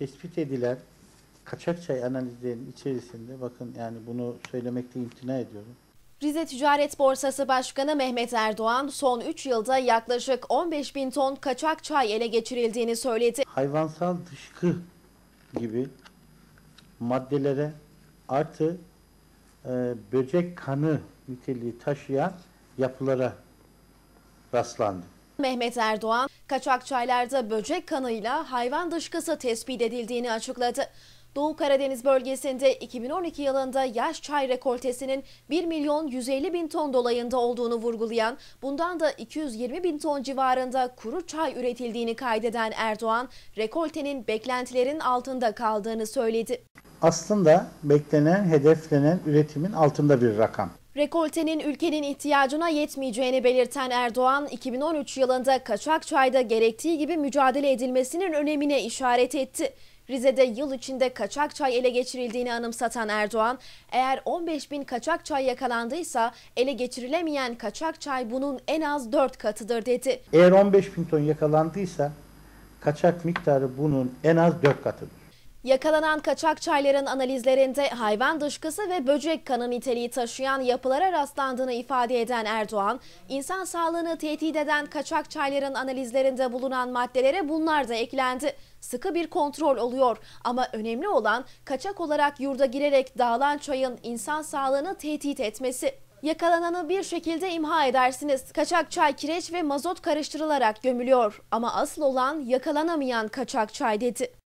tespit edilen kaçak çay analizlerinin içerisinde bakın yani bunu söylemekte imtina ediyorum. Rize Ticaret Borsası Başkanı Mehmet Erdoğan son 3 yılda yaklaşık 15 bin ton kaçak çay ele geçirildiğini söyledi. Hayvansal dışkı gibi maddelere artı e, böcek kanı niteliği taşıyan yapılara rastlandı. Mehmet Erdoğan, kaçak çaylarda böcek kanıyla hayvan dışkısı tespit edildiğini açıkladı. Doğu Karadeniz bölgesinde 2012 yılında yaş çay rekoltesinin 1 milyon 150 bin ton dolayında olduğunu vurgulayan, bundan da 220 bin ton civarında kuru çay üretildiğini kaydeden Erdoğan, rekoltenin beklentilerin altında kaldığını söyledi. Aslında beklenen, hedeflenen üretimin altında bir rakam. Rekoltenin ülkenin ihtiyacına yetmeyeceğini belirten Erdoğan, 2013 yılında kaçak çayda gerektiği gibi mücadele edilmesinin önemine işaret etti. Rize'de yıl içinde kaçak çay ele geçirildiğini anımsatan Erdoğan, eğer 15 bin kaçak çay yakalandıysa ele geçirilemeyen kaçak çay bunun en az 4 katıdır dedi. Eğer 15 bin ton yakalandıysa kaçak miktarı bunun en az 4 katıdır. Yakalanan kaçak çayların analizlerinde hayvan dışkısı ve böcek kanı niteliği taşıyan yapılara rastlandığını ifade eden Erdoğan, insan sağlığını tehdit eden kaçak çayların analizlerinde bulunan maddelere bunlar da eklendi. Sıkı bir kontrol oluyor ama önemli olan kaçak olarak yurda girerek dağılan çayın insan sağlığını tehdit etmesi. Yakalananı bir şekilde imha edersiniz. Kaçak çay kireç ve mazot karıştırılarak gömülüyor ama asıl olan yakalanamayan kaçak çay dedi.